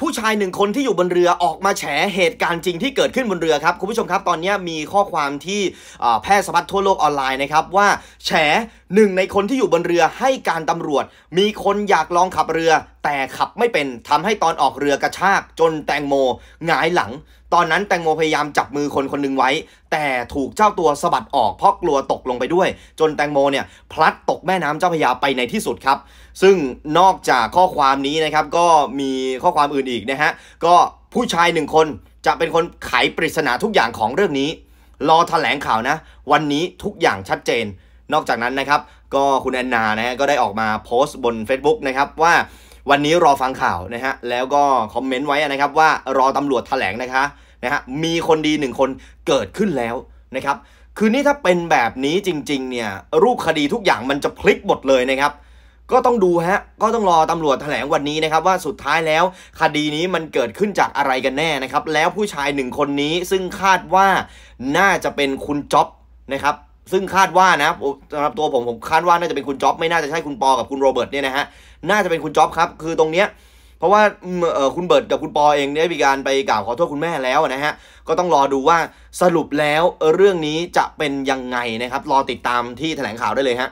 ผู้ชายหนึ่งคนที่อยู่บนเรือออกมาแฉเหตุการณ์จริงที่เกิดขึ้นบนเรือครับ คุณผู้ชมครับ ตอนนี้มีข้อความที่แพร่สะพัดทั่วโลกออนไลน์นะครับ ว่าแฉหนึ่งในคนที่อยู่บนเรือให้การตำรวจ มีคนอยากลองขับเรือแต่ขับไม่เป็นทำให้ตอนออกเรือกระชาก จนแตงโมหงายหลัง ตอนนั้นแตงโมพยายามจับมือคนคนนึงไว้ แต่ถูกเจ้าตัวสะบัดออกเพราะกลัวตกลงไปด้วย จนแตงโมเนี่ยพลัดตกแม่น้ำเจ้าพยาไปในที่สุดครับ ซึ่งนอกจากข้อความนี้นะครับก็มีข้อความอื่นอีกนะฮะก็ผู้ชายหนึ่งคนจะเป็นคนไขปริศนาทุกอย่างของเรื่องนี้ รอถแถลงข่าวนะวันนี้ทุกอย่างชัดเจน นอกจากนั้นนะครับก็คุณแอนนานะะก็ได้ออกมาโพสต์บน Facebook นะครับว่าวันนี้รอฟังข่าวนะฮะแล้วก็คอมเมนต์ไว้นะครับว่ารอตำรวจแถลงนะคะนะฮะมีคนดีหนึ่งคนเกิดขึ้นแล้วนะครับ คือนี่ถ้าเป็นแบบนี้จริงๆ เนี่ย รูปคดีทุกอย่างมันจะพลิกหมดเลยนะครับ ก็ต้องดูฮะ ก็ต้องรอตำรวจแถลงวันนี้นะครับว่าสุดท้ายแล้วคดีนี้มันเกิดขึ้นจากอะไรกันแน่นะครับ แล้วผู้ชายหนึ่งคนนี้ซึ่งคาดว่าน่าจะเป็นคุณจ๊อบนะครับซึ่งคาดว่านะสำหรับตัวผมผมคาดว่าน่าจะเป็นคุณจ็อบไม่น่าจะใช่คุณปอกับคุณโรเบิร์ตเนี่ยนะฮะน่าจะเป็นคุณจ็อบครับ คือตรงเนี้ยเพราะว่าคุณเบิร์ตกับคุณปอเองได้มีการไปกล่าวขอโทษคุณแม่แล้วนะฮะก็ต้องรอดูว่าสรุปแล้ว เรื่องนี้จะเป็นยังไงนะครับรอติดตามที่แถลงข่าวได้เลยฮะ